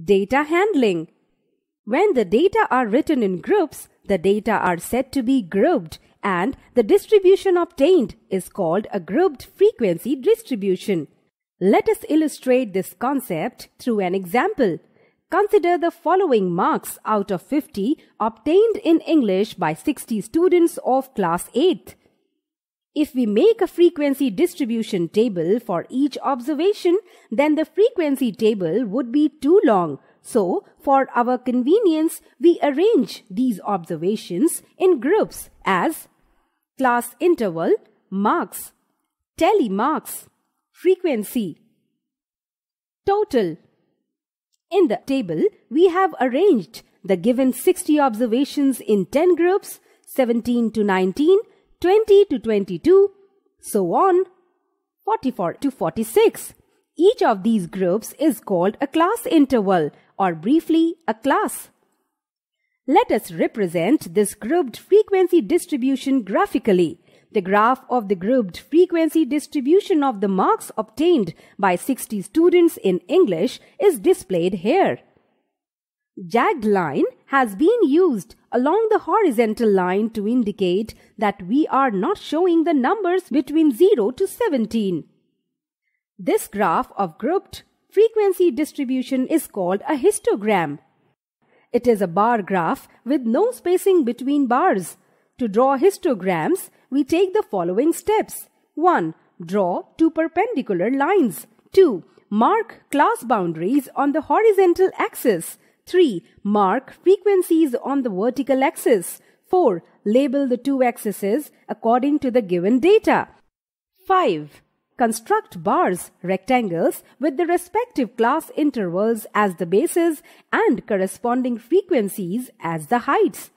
Data handling. When the data are written in groups, the data are said to be grouped and the distribution obtained is called a grouped frequency distribution. Let us illustrate this concept through an example. Consider the following marks out of 50 obtained in English by 60 students of class 8th. If we make a frequency distribution table for each observation, then the frequency table would be too long. So, for our convenience, we arrange these observations in groups as class interval, marks, tally marks, frequency, total. In the table, we have arranged the given 60 observations in 10 groups, 17 to 19, 20 to 22, so on, 44 to 46. Each of these groups is called a class interval or briefly a class. Let us represent this grouped frequency distribution graphically. The graph of the grouped frequency distribution of the marks obtained by 60 students in English is displayed here. Jagged line has been used along the horizontal line to indicate that we are not showing the numbers between 0 to 17. This graph of grouped frequency distribution is called a histogram. It is a bar graph with no spacing between bars. To draw histograms, we take the following steps. 1. Draw two perpendicular lines. 2. Mark class boundaries on the horizontal axis. 3. Mark frequencies on the vertical axis. 4. Label the two axes according to the given data. 5. Construct bars, rectangles with the respective class intervals as the bases and corresponding frequencies as the heights.